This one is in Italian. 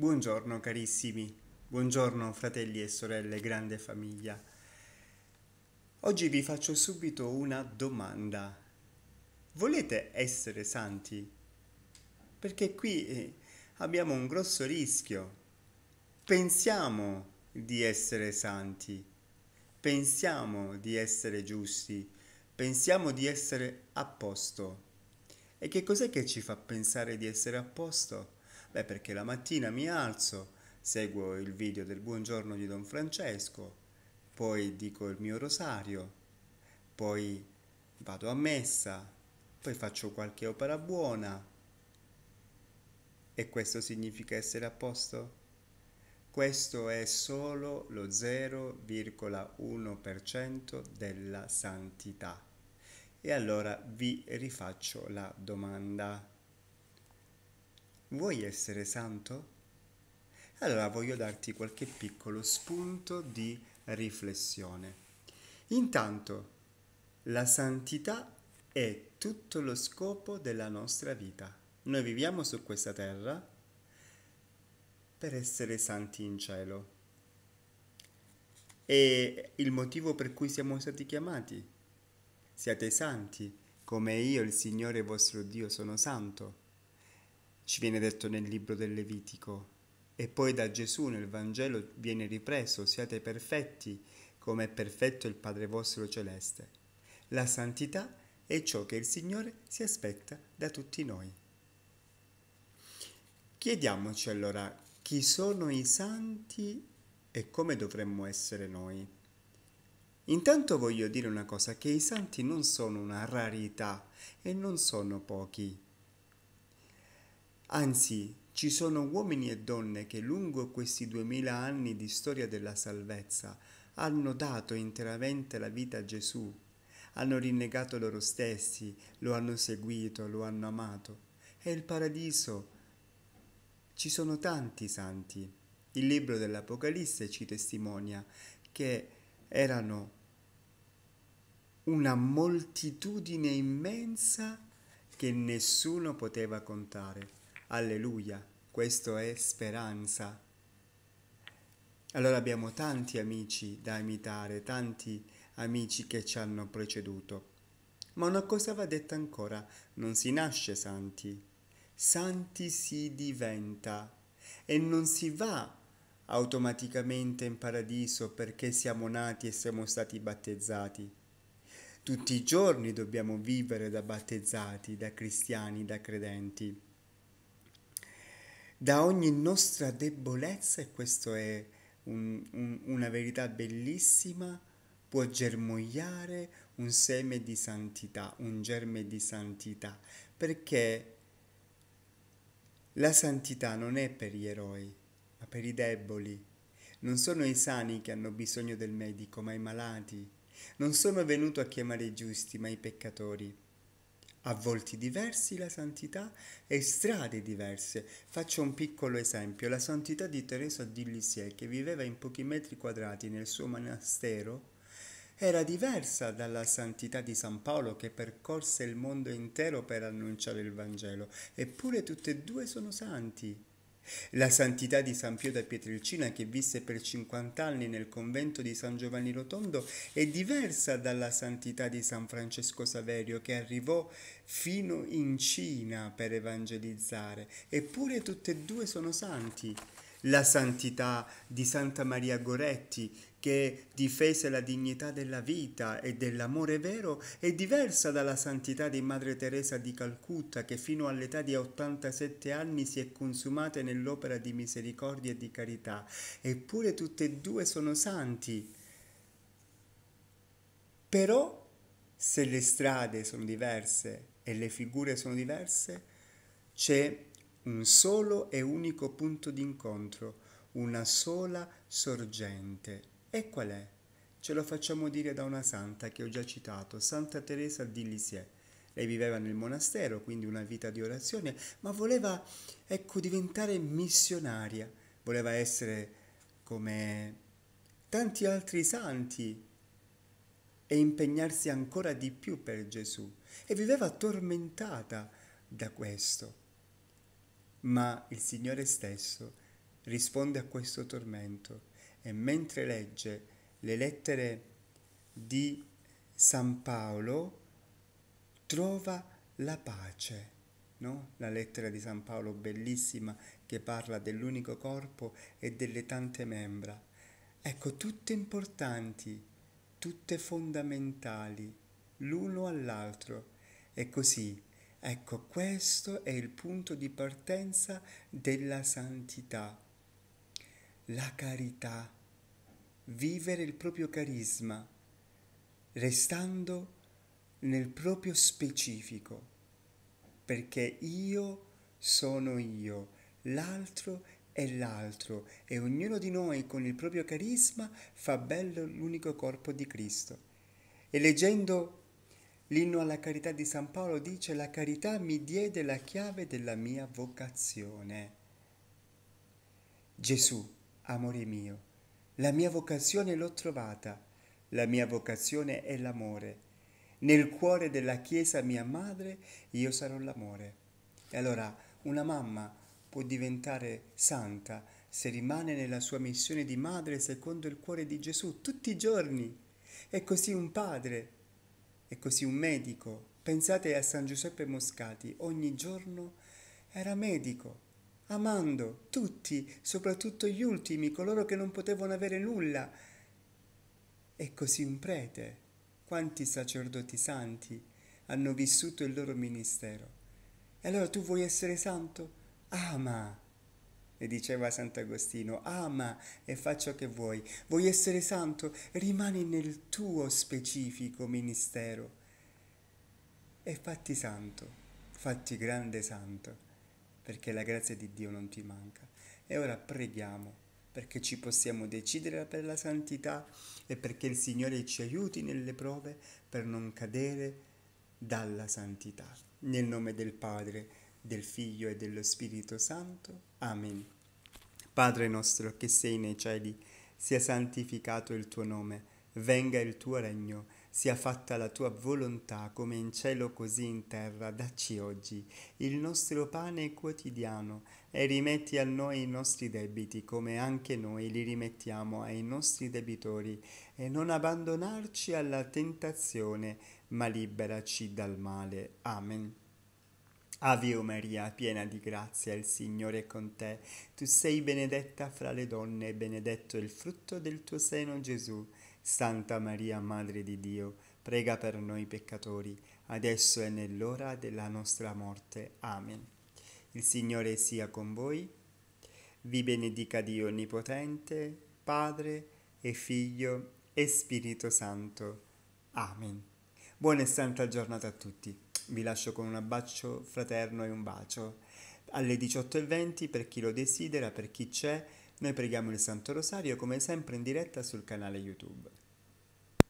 Buongiorno carissimi, buongiorno fratelli e sorelle, grande famiglia. Oggi vi faccio subito una domanda. Volete essere santi? Perché qui eh, abbiamo un grosso rischio. Pensiamo di essere santi, pensiamo di essere giusti, pensiamo di essere a posto. E che cos'è che ci fa pensare di essere a posto? Beh, perché la mattina mi alzo, seguo il video del buongiorno di Don Francesco, poi dico il mio rosario, poi vado a messa, poi faccio qualche opera buona. E questo significa essere a posto? Questo è solo lo 0,1% della santità. E allora vi rifaccio la domanda. Vuoi essere santo? Allora voglio darti qualche piccolo spunto di riflessione. Intanto, la santità è tutto lo scopo della nostra vita. Noi viviamo su questa terra per essere santi in cielo. E il motivo per cui siamo stati chiamati. Siate santi, come io, il Signore vostro Dio, sono santo ci viene detto nel libro del Levitico. E poi da Gesù nel Vangelo viene ripreso, siate perfetti come è perfetto il Padre vostro celeste. La santità è ciò che il Signore si aspetta da tutti noi. Chiediamoci allora chi sono i santi e come dovremmo essere noi. Intanto voglio dire una cosa, che i santi non sono una rarità e non sono pochi. Anzi, ci sono uomini e donne che lungo questi duemila anni di storia della salvezza hanno dato interamente la vita a Gesù, hanno rinnegato loro stessi, lo hanno seguito, lo hanno amato. E il paradiso. Ci sono tanti santi. Il libro dell'Apocalisse ci testimonia che erano una moltitudine immensa che nessuno poteva contare. Alleluia, questo è speranza. Allora abbiamo tanti amici da imitare, tanti amici che ci hanno preceduto. Ma una cosa va detta ancora, non si nasce santi, santi si diventa e non si va automaticamente in paradiso perché siamo nati e siamo stati battezzati. Tutti i giorni dobbiamo vivere da battezzati, da cristiani, da credenti da ogni nostra debolezza, e questa è un, un, una verità bellissima, può germogliare un seme di santità, un germe di santità, perché la santità non è per gli eroi, ma per i deboli. Non sono i sani che hanno bisogno del medico, ma i malati. Non sono venuto a chiamare i giusti, ma i peccatori a volti diversi la santità e strade diverse. Faccio un piccolo esempio. La santità di Teresa di Lisieux, che viveva in pochi metri quadrati nel suo monastero, era diversa dalla santità di San Paolo che percorse il mondo intero per annunciare il Vangelo, eppure tutte e due sono santi. La santità di San Pio da Pietrelcina, che visse per 50 anni nel convento di San Giovanni Rotondo, è diversa dalla santità di San Francesco Saverio, che arrivò fino in Cina per evangelizzare. Eppure tutte e due sono santi. La santità di Santa Maria Goretti, che difese la dignità della vita e dell'amore vero è diversa dalla santità di Madre Teresa di Calcutta che fino all'età di 87 anni si è consumata nell'opera di misericordia e di carità, eppure tutte e due sono santi. Però se le strade sono diverse e le figure sono diverse, c'è un solo e unico punto d'incontro, una sola sorgente e qual è? Ce lo facciamo dire da una santa che ho già citato, Santa Teresa di Lisieux. Lei viveva nel monastero, quindi una vita di orazione, ma voleva, ecco, diventare missionaria, voleva essere come tanti altri santi e impegnarsi ancora di più per Gesù. E viveva tormentata da questo. Ma il Signore stesso risponde a questo tormento e mentre legge le lettere di San Paolo trova la pace. No? La lettera di San Paolo bellissima che parla dell'unico corpo e delle tante membra. Ecco, tutte importanti, tutte fondamentali, l'uno all'altro. E così, ecco, questo è il punto di partenza della santità la carità, vivere il proprio carisma, restando nel proprio specifico, perché io sono io, l'altro è l'altro e ognuno di noi con il proprio carisma fa bello l'unico corpo di Cristo. E leggendo L'inno alla carità di San Paolo dice la carità mi diede la chiave della mia vocazione. Gesù, amore mio, la mia vocazione l'ho trovata, la mia vocazione è l'amore. Nel cuore della Chiesa mia madre io sarò l'amore. E allora una mamma può diventare santa se rimane nella sua missione di madre secondo il cuore di Gesù tutti i giorni. E così un padre, e così un medico. Pensate a San Giuseppe Moscati, ogni giorno era medico amando tutti, soprattutto gli ultimi, coloro che non potevano avere nulla. E così un prete, quanti sacerdoti santi hanno vissuto il loro ministero. E allora tu vuoi essere santo? Ama. E diceva Sant'Agostino, ama e fa ciò che vuoi. Vuoi essere santo? Rimani nel tuo specifico ministero. E fatti santo, fatti grande santo perché la grazia di Dio non ti manca. E ora preghiamo perché ci possiamo decidere per la santità e perché il Signore ci aiuti nelle prove per non cadere dalla santità. Nel nome del Padre, del Figlio e dello Spirito Santo. Amen. Padre nostro che sei nei cieli, sia santificato il tuo nome, venga il tuo regno sia fatta la tua volontà come in cielo così in terra, dacci oggi il nostro pane quotidiano e rimetti a noi i nostri debiti come anche noi li rimettiamo ai nostri debitori e non abbandonarci alla tentazione, ma liberaci dal male. Amen. Ave Maria, piena di grazia, il Signore è con te. Tu sei benedetta fra le donne e benedetto il frutto del tuo seno Gesù. Santa Maria, Madre di Dio, prega per noi peccatori, adesso e nell'ora della nostra morte. Amen. Il Signore sia con voi. Vi benedica Dio Onnipotente, Padre e Figlio e Spirito Santo. Amen. Buona e santa giornata a tutti. Vi lascio con un abbraccio fraterno e un bacio. Alle 18.20 per chi lo desidera, per chi c'è noi preghiamo il Santo Rosario come sempre in diretta sul canale YouTube.